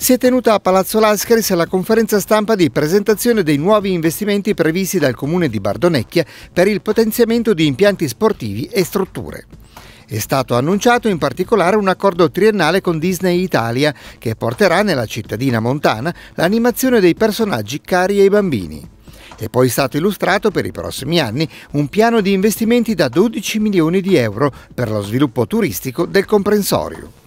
Si è tenuta a Palazzo Lascaris la conferenza stampa di presentazione dei nuovi investimenti previsti dal comune di Bardonecchia per il potenziamento di impianti sportivi e strutture. È stato annunciato in particolare un accordo triennale con Disney Italia che porterà nella cittadina montana l'animazione dei personaggi cari ai bambini. È poi stato illustrato per i prossimi anni un piano di investimenti da 12 milioni di euro per lo sviluppo turistico del comprensorio.